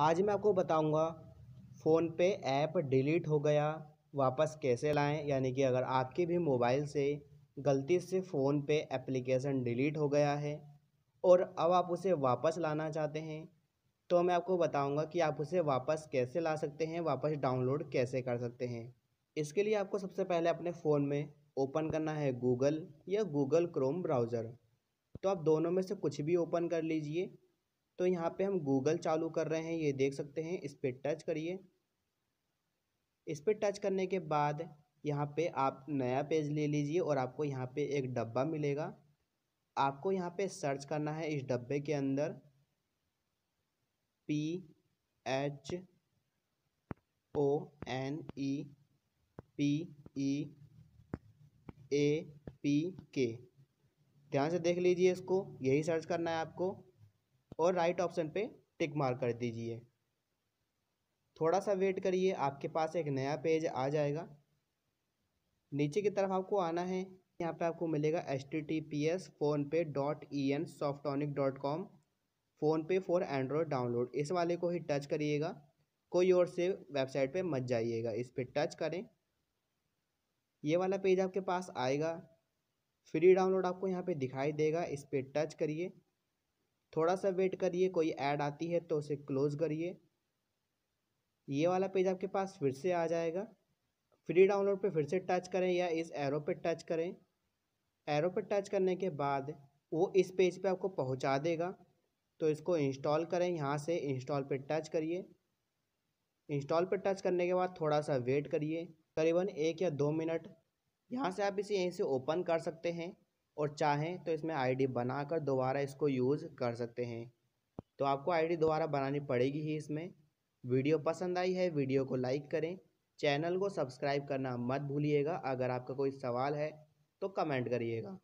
आज मैं आपको बताऊंगा फ़ोन पे ऐप डिलीट हो गया वापस कैसे लाएं यानी कि अगर आपके भी मोबाइल से गलती से फ़ोन पे एप्लीकेशन डिलीट हो गया है और अब आप उसे वापस लाना चाहते हैं तो मैं आपको बताऊंगा कि आप उसे वापस कैसे ला सकते हैं वापस डाउनलोड कैसे कर सकते हैं इसके लिए आपको सबसे पहले अपने फ़ोन में ओपन करना है गूगल या गूगल क्रोम ब्राउज़र तो आप दोनों में से कुछ भी ओपन कर लीजिए तो यहाँ पे हम गूगल चालू कर रहे हैं ये देख सकते हैं इस पर टच करिए इस पर टच करने के बाद यहाँ पे आप नया पेज ले लीजिए और आपको यहाँ पे एक डब्बा मिलेगा आपको यहाँ पे सर्च करना है इस डब्बे के अंदर P H O N E P E A P K ध्यान से देख लीजिए इसको यही सर्च करना है आपको और राइट ऑप्शन पे टिक मार कर दीजिए थोड़ा सा वेट करिए आपके पास एक नया पेज आ जाएगा नीचे की तरफ आपको आना है यहाँ पे आपको मिलेगा H T T P S PhonePe dot E N Softonic dot com PhonePe for Android download इस वाले को ही टच करिएगा कोई और से वेबसाइट पे मत जाइएगा इस पर टच करें ये वाला पेज आपके पास आएगा फ्री डाउनलोड आपको यहाँ पे दिखाई देगा इस पर टच करिए थोड़ा सा वेट करिए कोई ऐड आती है तो उसे क्लोज़ करिए ये वाला पेज आपके पास फिर से आ जाएगा फ्री डाउनलोड पे फिर से टच करें या इस एरो पे टच करें एरो पे टच करने के बाद वो इस पेज पे आपको पहुंचा देगा तो इसको इंस्टॉल करें यहाँ से इंस्टॉल पे टच करिए इंस्टॉल पे टच करने के बाद थोड़ा सा वेट करिए करीबन एक या दो मिनट यहाँ से आप इसे यहीं से ओपन कर सकते हैं और चाहें तो इसमें आईडी बनाकर दोबारा इसको यूज़ कर सकते हैं तो आपको आईडी दोबारा बनानी पड़ेगी ही इसमें वीडियो पसंद आई है वीडियो को लाइक करें चैनल को सब्सक्राइब करना मत भूलिएगा अगर आपका कोई सवाल है तो कमेंट करिएगा